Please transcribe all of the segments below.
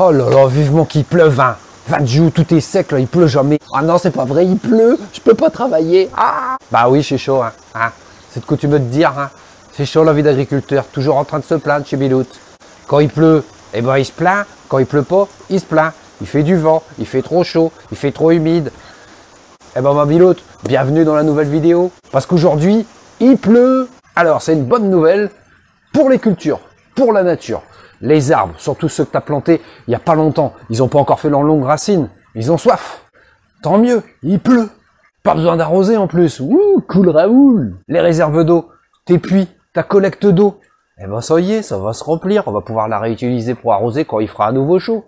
Oh là là, vivement qu'il pleuve, hein. 20 jours, tout est sec, là, il pleut jamais. Ah non, c'est pas vrai, il pleut, je peux pas travailler. Ah Bah oui, c'est chaud, hein. hein. C'est de coutume de dire, hein. C'est chaud la vie d'agriculteur, toujours en train de se plaindre chez Bilout. Quand il pleut, eh ben il se plaint. Quand il pleut pas, il se plaint. Il fait du vent, il fait trop chaud, il fait trop humide. Eh ben ma Biloute, bienvenue dans la nouvelle vidéo. Parce qu'aujourd'hui, il pleut. Alors, c'est une bonne nouvelle pour les cultures pour la nature. Les arbres, surtout ceux que tu as plantés il n'y a pas longtemps, ils n'ont pas encore fait leurs longues racines, ils ont soif. Tant mieux, il pleut. Pas besoin d'arroser en plus. Ouh, cool Raoul Les réserves d'eau, tes puits, ta collecte d'eau. Eh ben ça y est, ça va se remplir, on va pouvoir la réutiliser pour arroser quand il fera à nouveau chaud.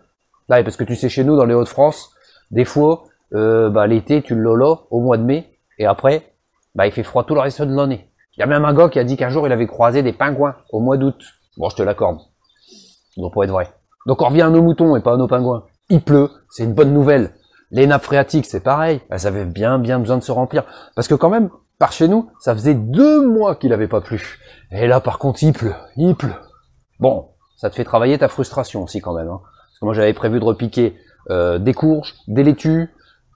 Là, parce que tu sais, chez nous, dans les Hauts-de-France, des fois, euh, bah, l'été, tu lolo au mois de mai, et après, bah, il fait froid tout le reste de l'année. Il y a même un gars qui a dit qu'un jour, il avait croisé des pingouins au mois d'août. Bon, je te l'accorde. donc pour être vrai. Donc on revient à nos moutons et pas à nos pingouins. Il pleut, c'est une bonne nouvelle. Les nappes phréatiques, c'est pareil. Elles avaient bien, bien besoin de se remplir. Parce que quand même, par chez nous, ça faisait deux mois qu'il n'avait pas plu. Et là, par contre, il pleut, il pleut. Bon, ça te fait travailler ta frustration aussi quand même. Hein. Parce que moi, j'avais prévu de repiquer euh, des courges, des laitues,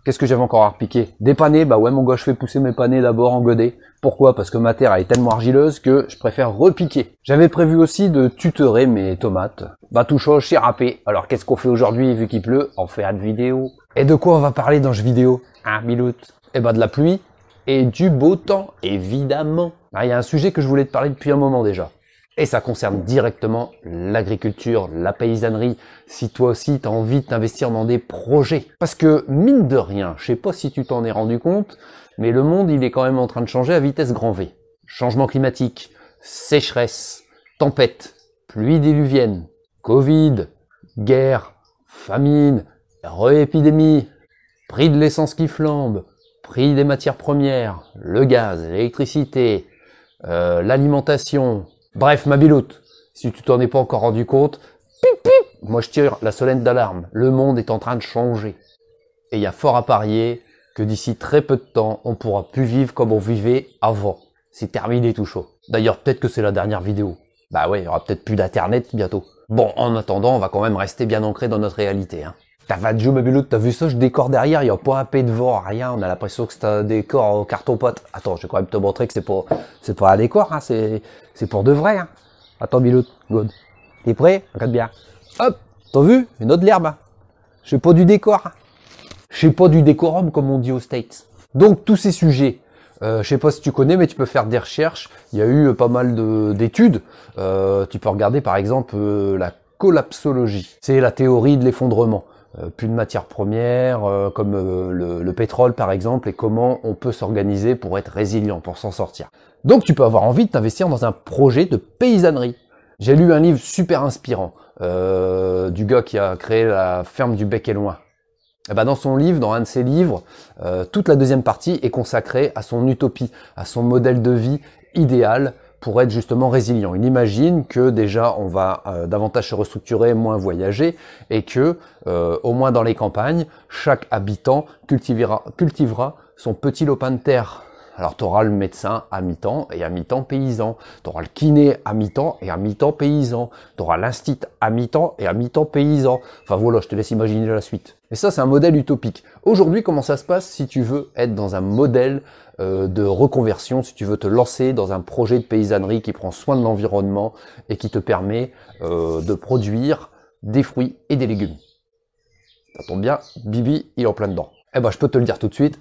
Qu'est-ce que j'avais encore à repiquer Des panais, bah ouais mon gars, je fais pousser mes panais d'abord en godet. Pourquoi Parce que ma terre est tellement argileuse que je préfère repiquer. J'avais prévu aussi de tutorer mes tomates. Bah tout chaud, c'est râpé. Alors qu'est-ce qu'on fait aujourd'hui vu qu'il pleut On fait une vidéo. Et de quoi on va parler dans ce vidéo Hein ah, minute Et eh bah ben, de la pluie et du beau temps, évidemment. Ah, il y a un sujet que je voulais te parler depuis un moment déjà. Et ça concerne directement l'agriculture, la paysannerie, si toi aussi tu as envie de t'investir dans des projets. Parce que mine de rien, je sais pas si tu t'en es rendu compte, mais le monde il est quand même en train de changer à vitesse grand V. Changement climatique, sécheresse, tempête, pluie diluvienne, Covid, guerre, famine, réépidémie, prix de l'essence qui flambe, prix des matières premières, le gaz, l'électricité, euh, l'alimentation, Bref, ma biloute, si tu t'en es pas encore rendu compte, pip, moi je tire la sonnette d'alarme. Le monde est en train de changer. Et il y a fort à parier que d'ici très peu de temps, on pourra plus vivre comme on vivait avant. C'est terminé tout chaud. D'ailleurs, peut-être que c'est la dernière vidéo. Bah ouais, il y aura peut-être plus d'internet bientôt. Bon, en attendant, on va quand même rester bien ancré dans notre réalité. Hein t'as vu ça, je décore derrière, il n'y a pas un P devant, rien, on a l'impression que c'est un décor au carton pote. Attends, je vais quand même te montrer que c'est pour c'est pas un décor, hein, c'est, c'est pour de vrai. Hein. Attends bilou, good. T'es prêt Regarde bien. Hop, t'as vu Une autre l'herbe. Hein. Je sais pas du décor. Hein. Je sais pas du décorum comme on dit aux States. Donc tous ces sujets, euh, je sais pas si tu connais, mais tu peux faire des recherches. Il y a eu euh, pas mal d'études. Euh, tu peux regarder par exemple euh, la collapsologie. C'est la théorie de l'effondrement. Euh, plus de matières premières euh, comme euh, le, pétrole par exemple et comment on peut s'organiser pour être résilient, pour s'en sortir. Donc tu peux avoir envie de t'investir dans un projet de paysannerie. J'ai lu un livre super inspirant du gars qui a créé la ferme du Bec et Loin. Eh ben, dans son livre, dans un de ses livres, toute la deuxième partie est consacrée à son utopie, à son modèle de vie idéal pour être justement résilient. Il imagine que déjà on va euh, davantage se restructurer, moins voyager, et que euh, au moins dans les campagnes, chaque habitant cultivera son petit lopin de terre alors tu auras le médecin à mi-temps et à mi-temps paysan. Tu auras le kiné à mi-temps et à mi-temps paysan. Tu auras l'instit à mi-temps et à mi-temps paysan. Enfin voilà, je te laisse imaginer la suite. Et ça, c'est un modèle utopique. Aujourd'hui, comment ça se passe si tu veux être dans un modèle euh, de reconversion, si tu veux te lancer dans un projet de paysannerie qui prend soin de l'environnement et qui te permet euh, de produire des fruits et des légumes Ça tombe bien, Bibi, il est en plein dedans. Eh ben, je peux te le dire tout de suite,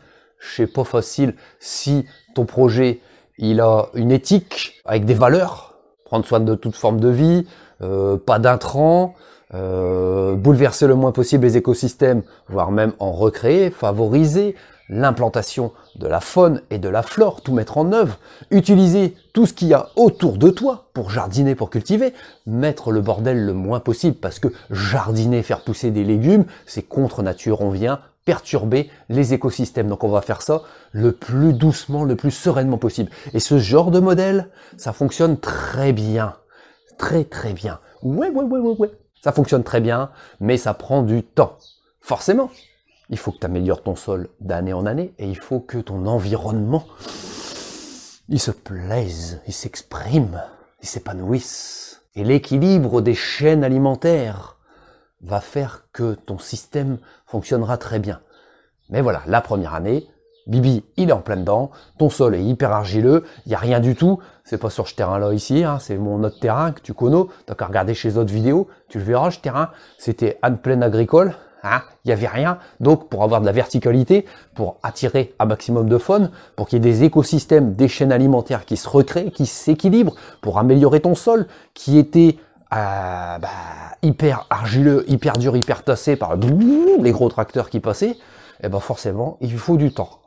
c'est pas facile si ton projet il a une éthique avec des valeurs, prendre soin de toute forme de vie, euh, pas d'intrants, euh, bouleverser le moins possible les écosystèmes, voire même en recréer, favoriser l'implantation de la faune et de la flore, tout mettre en œuvre, utiliser tout ce qu'il y a autour de toi pour jardiner, pour cultiver, mettre le bordel le moins possible parce que jardiner, faire pousser des légumes, c'est contre nature, on vient perturber les écosystèmes. Donc on va faire ça le plus doucement, le plus sereinement possible. Et ce genre de modèle, ça fonctionne très bien. Très très bien. Ouais, ouais, ouais, ouais, ouais. Ça fonctionne très bien, mais ça prend du temps. Forcément. Il faut que tu améliores ton sol d'année en année et il faut que ton environnement, il se plaise, il s'exprime, il s'épanouisse. Et l'équilibre des chaînes alimentaires va faire que ton système fonctionnera très bien. Mais voilà, la première année, Bibi, il est en plein dedans, ton sol est hyper argileux, il n'y a rien du tout, c'est pas sur ce terrain-là ici, hein, c'est mon autre terrain que tu connais, t'as qu'à regarder chez autres vidéos, tu le verras ce terrain, c'était en pleine agricole, hein, il hein, n'y avait rien, donc pour avoir de la verticalité, pour attirer un maximum de faune, pour qu'il y ait des écosystèmes, des chaînes alimentaires qui se recréent, qui s'équilibrent, pour améliorer ton sol, qui était bah, hyper argileux, hyper dur, hyper tassé par les gros tracteurs qui passaient, et eh ben forcément, il faut du temps.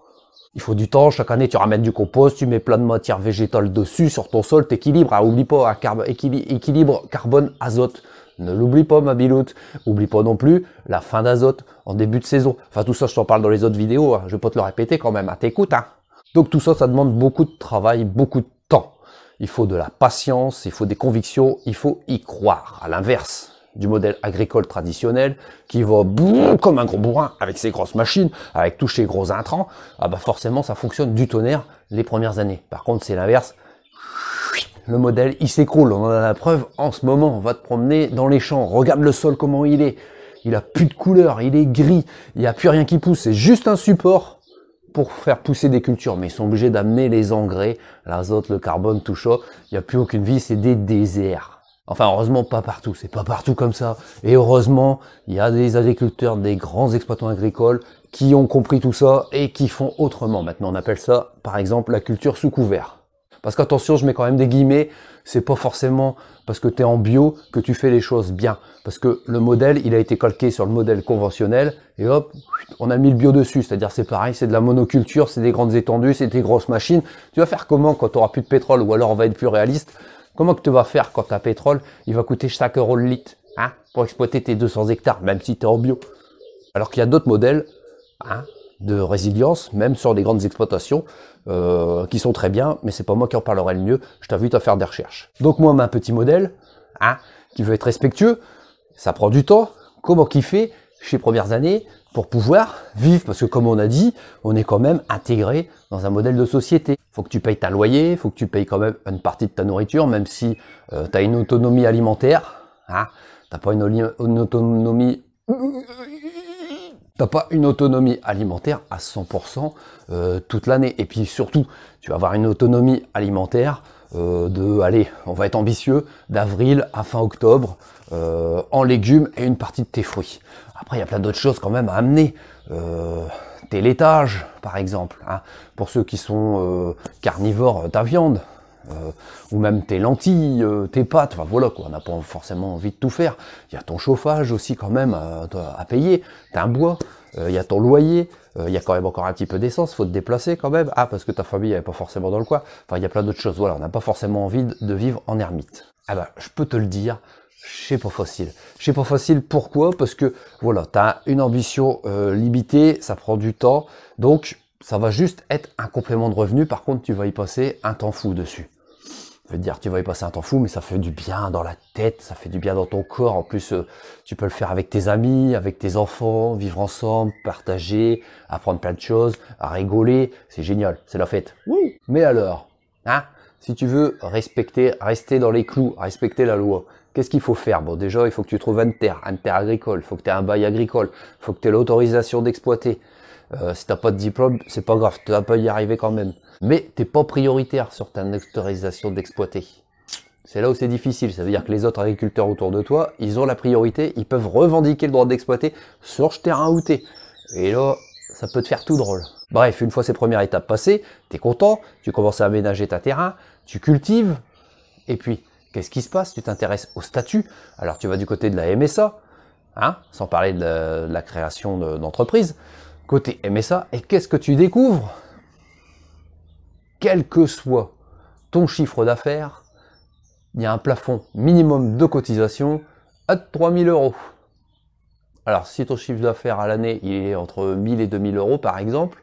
Il faut du temps, chaque année tu ramènes du compost, tu mets plein de matières végétales dessus, sur ton sol, t'équilibres, équilibres. Ah, oublie pas, équilibre carbone-azote. Ne l'oublie pas ma biloute, oublie pas non plus la fin d'azote en début de saison. Enfin tout ça je t'en parle dans les autres vidéos, hein. je peux te le répéter quand même, à t'écoute. Hein. Donc tout ça ça demande beaucoup de travail, beaucoup de temps il faut de la patience, il faut des convictions, il faut y croire. À l'inverse du modèle agricole traditionnel qui va boum, comme un gros bourrin avec ses grosses machines, avec tous ses gros intrants, ah bah forcément ça fonctionne du tonnerre les premières années. Par contre c'est l'inverse, le modèle il s'écroule, on en a la preuve en ce moment, on va te promener dans les champs, regarde le sol comment il est, il a plus de couleur, il est gris, il n'y a plus rien qui pousse, c'est juste un support pour faire pousser des cultures, mais ils sont obligés d'amener les engrais, l'azote, le carbone, tout chaud. Il n'y a plus aucune vie, c'est des déserts. Enfin, heureusement, pas partout. C'est pas partout comme ça. Et heureusement, il y a des agriculteurs, des grands exploitants agricoles qui ont compris tout ça et qui font autrement. Maintenant, on appelle ça, par exemple, la culture sous couvert. Parce qu'attention, je mets quand même des guillemets, c'est pas forcément parce que tu es en bio que tu fais les choses bien. Parce que le modèle, il a été calqué sur le modèle conventionnel, et hop, on a mis le bio dessus. C'est-à-dire c'est pareil, c'est de la monoculture, c'est des grandes étendues, c'est des grosses machines. Tu vas faire comment quand tu auras plus de pétrole Ou alors on va être plus réaliste. Comment que tu vas faire quand ta pétrole, il va coûter 5 euros le litre hein, pour exploiter tes 200 hectares, même si tu es en bio Alors qu'il y a d'autres modèles Hein, de résilience, même sur des grandes exploitations, euh, qui sont très bien, mais c'est pas moi qui en parlerai le mieux, je t'invite à faire des recherches. Donc moi, un petit modèle, hein, qui veut être respectueux, ça prend du temps, comment kiffer chez premières années pour pouvoir vivre, parce que comme on a dit, on est quand même intégré dans un modèle de société. Faut que tu payes ta loyer, faut que tu payes quand même une partie de ta nourriture, même si euh, tu as une autonomie alimentaire, hein, t'as pas une autonomie T'as pas une autonomie alimentaire à 100% euh, toute l'année. Et puis surtout, tu vas avoir une autonomie alimentaire euh, de, allez, on va être ambitieux, d'avril à fin octobre, euh, en légumes et une partie de tes fruits. Après, il y a plein d'autres choses quand même à amener. tes laitages, par exemple. Hein. Pour ceux qui sont carnivores, ta viande, euh, ou même tes lentilles, euh, tes pâtes, enfin voilà quoi, on n'a pas forcément envie de tout faire. Il y a ton chauffage aussi quand même à, à payer, t'as un bois, euh, il y a ton loyer, il y a quand même encore un petit peu d'essence, faut te déplacer quand même, ah parce que ta famille n'est pas forcément dans le coin, enfin il y a plein d'autres choses, voilà, on n'a pas forcément envie de vivre en ermite. Ah ben, je peux te le dire, sais pas facile. sais pas facile, pourquoi Parce que voilà, tu as une ambition limitée, ça prend du temps, donc ça va juste être un complément de revenu, par contre tu vas y passer un temps fou dessus. Je veux dire tu vas y passer un temps fou, mais ça fait du bien dans la tête, ça fait du bien dans ton corps. En plus, euh, tu peux le faire avec tes amis, avec tes enfants, vivre ensemble, partager, apprendre plein de choses, à rigoler. C'est génial, c'est la fête. Oui. Mais alors, hein, si tu veux respecter, rester dans les clous, respecter la loi, qu'est-ce qu'il faut faire Bon, déjà, il faut que tu trouves une terre, une terre agricole, il faut que tu aies un bail agricole, il faut que tu aies l'autorisation d'exploiter, euh, si t'as pas de diplôme, c'est pas grave, tu vas y arriver quand même. Mais t'es pas prioritaire sur ta autorisation d'exploiter. C'est là où c'est difficile. Ça veut dire que les autres agriculteurs autour de toi, ils ont la priorité, ils peuvent revendiquer le droit d'exploiter sur ce terrain où Et là, ça peut te faire tout drôle. Bref, une fois ces premières étapes passées, t'es content, tu commences à aménager ta terrain, tu cultives, et puis, qu'est-ce qui se passe Tu t'intéresses au statut, alors tu vas du côté de la MSA, hein, sans parler de la, création d'entreprise, côté MSA. Et qu'est-ce que tu découvres Quel que soit ton chiffre d'affaires, il y a un plafond minimum de cotisation à 3000 euros. Alors si ton chiffre d'affaires à l'année est entre 1000 et 2000 euros par exemple,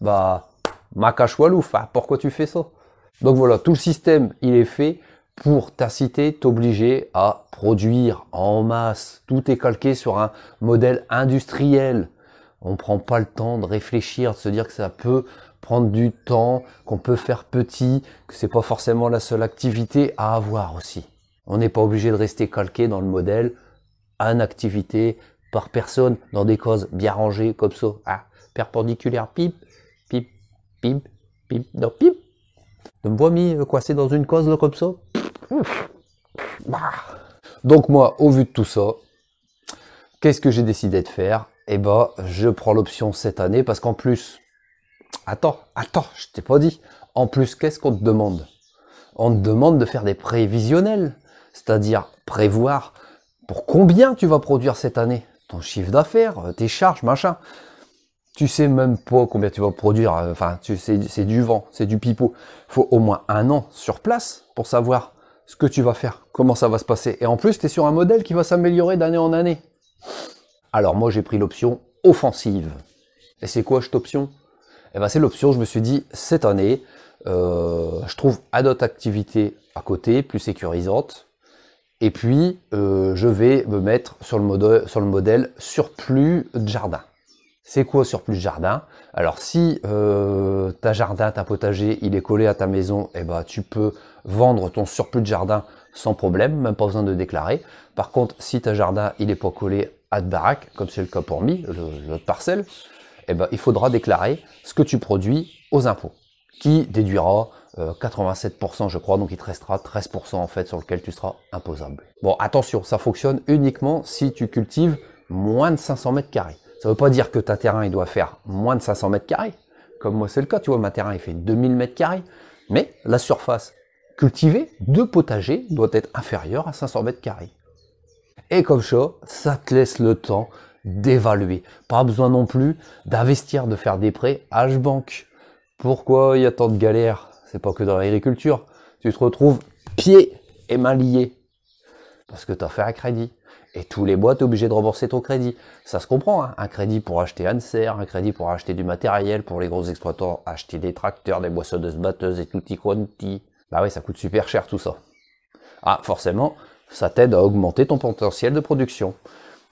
bah ma macachoualouf, hein, pourquoi tu fais ça Donc voilà, tout le système il est fait pour t'inciter, t'obliger à produire en masse. Tout est calqué sur un modèle industriel on ne prend pas le temps de réfléchir, de se dire que ça peut prendre du temps, qu'on peut faire petit, que c'est pas forcément la seule activité à avoir aussi. On n'est pas obligé de rester calqué dans le modèle à une activité par personne dans des causes bien rangées comme ça, ah, perpendiculaire, pip, pip, pip, pip, non, pip. De me vois mis euh, coincé dans une cause comme ça. Bah. Donc moi, au vu de tout ça, qu'est-ce que j'ai décidé de faire eh ben, je prends l'option cette année parce qu'en plus, attends, attends, je t'ai pas dit. En plus, qu'est-ce qu'on te demande On te demande de faire des prévisionnels, c'est-à-dire prévoir pour combien tu vas produire cette année, ton chiffre d'affaires, tes charges, machin. Tu sais même pas combien tu vas produire. Euh, enfin, tu sais, c'est du vent, c'est du pipeau. Il Faut au moins un an sur place pour savoir ce que tu vas faire, comment ça va se passer. Et en plus, tu es sur un modèle qui va s'améliorer d'année en année. Alors moi j'ai pris l'option offensive. Et c'est quoi cette option Eh ben c'est l'option, je me suis dit, cette année, euh, je trouve à d'autres activités à côté, plus sécurisante. Et puis, euh, je vais me mettre sur le, modèle, sur le modèle surplus de jardin. C'est quoi surplus de jardin Alors si euh, ta jardin, ta potager, il est collé à ta maison, eh ben, tu peux vendre ton surplus de jardin sans problème, même pas besoin de déclarer. Par contre, si ta jardin, il est pas collé à comme c'est le cas pour Mi, notre parcelle, eh ben, il faudra déclarer ce que tu produis aux impôts, qui déduira 87% euh, je crois, donc il te restera 13% en fait sur lequel tu seras imposable. Bon attention, ça fonctionne uniquement si tu cultives moins de 500 mètres carrés. Ça ne veut pas dire que ta terrain il doit faire moins de 500 mètres carrés, comme moi c'est le cas, tu vois, ma terrain il fait 2000 mètres carrés, mais la surface cultivée de potager doit être inférieure à 500 mètres carrés. Et comme ça, ça te laisse le temps d'évaluer. Pas besoin non plus d'investir, de faire des prêts H-Bank. Pourquoi il y a tant de galères C'est pas que dans l'agriculture. Tu te retrouves pieds et mains liés. Parce que tu as fait un crédit. Et tous les mois, tu es obligé de rembourser ton crédit. Ça se comprend, hein. un crédit pour acheter un serre, un crédit pour acheter du matériel, pour les gros exploitants, acheter des tracteurs, des boissonneuses, batteuses et tutti quanti. Bah oui, ça coûte super cher tout ça. Ah, forcément, ça t'aide à augmenter ton potentiel de production.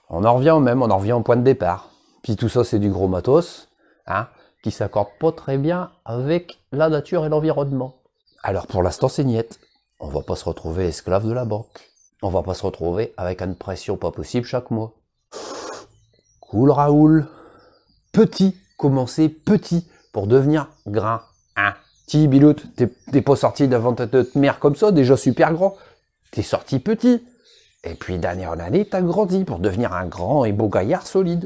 On en revient au même, on en revient au point de départ. Puis tout ça, c'est du gros matos, hein, qui s'accorde pas très bien avec la nature et l'environnement. Alors pour l'instant, c'est niette. On va pas se retrouver esclave de la banque. On va pas se retrouver avec une pression pas possible chaque mois. Cool Raoul. Petit, commencer petit pour devenir grand. Hein. Ti, Biloute, t'es pas sorti ta de mère comme ça, déjà super grand. T'es sorti petit. Et puis d'année en année, t'as grandi pour devenir un grand et beau gaillard solide.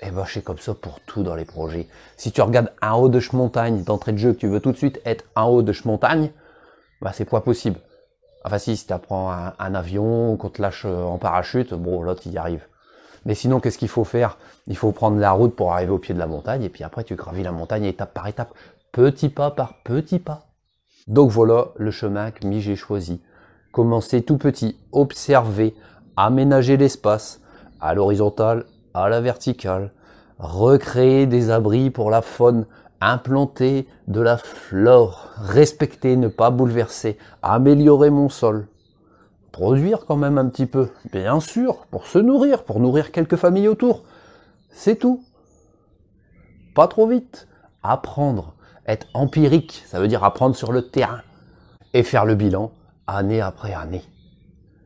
Et eh ben c'est comme ça pour tout dans les projets. Si tu regardes un haut de montagne d'entrée de jeu que tu veux tout de suite être un haut de montagne, bah c'est pas possible. Enfin si, si tu apprends un, avion, ou qu'on te lâche euh, en parachute, bon l'autre il y arrive. Mais sinon, qu'est-ce qu'il faut faire Il faut prendre la route pour arriver au pied de la montagne, et puis après tu gravis la montagne étape par étape, petit pas par petit pas. Donc voilà le chemin que j'ai choisi. Commencer tout petit, observer, aménager l'espace, à l'horizontale, à la verticale, recréer des abris pour la faune, implanter de la flore, respecter, ne pas bouleverser, améliorer mon sol. Produire quand même un petit peu, bien sûr, pour se nourrir, pour nourrir quelques familles autour. C'est tout. Pas trop vite. Apprendre, être empirique, ça veut dire apprendre sur le terrain et faire le bilan année après année.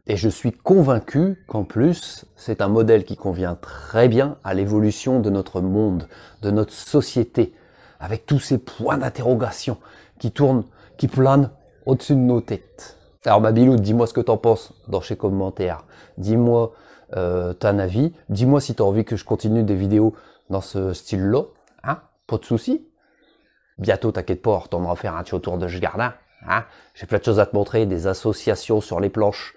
Et je suis convaincu qu'en plus, c'est un modèle qui convient très bien à l'évolution de notre monde, de notre société, avec tous ces points d'interrogation qui tournent, qui planent au-dessus de nos têtes. Alors Babilou, dis-moi ce que t'en penses dans ces commentaires. Dis-moi euh, ton avis. Dis-moi si t'as envie que je continue des vidéos dans ce style-là. Hein Pas de souci. Bientôt, t'inquiète pas, on va faire un tour de ce jardin. Hein. J'ai plein de choses à te montrer, des associations sur les planches,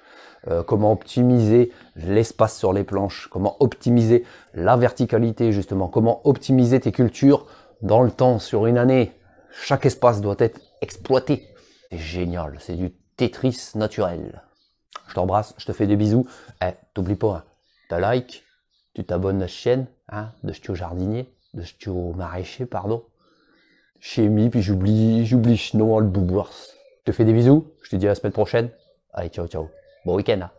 euh, comment optimiser l'espace sur les planches, comment optimiser la verticalité justement, comment optimiser tes cultures dans le temps, sur une année. Chaque espace doit être exploité. C'est génial, c'est du Tetris naturel. Je t'embrasse, je te fais des bisous. Eh, t'oublie pas, ta hein. t'as like, tu t'abonnes à la chaîne je hein, de au Jardinier, de au Maraîcher, pardon. Chez puis j'oublie, j'oublie non, le Boubouars. Je te fais des bisous. Je te dis à la semaine prochaine. Allez, ciao, ciao. Bon week-end. Hein.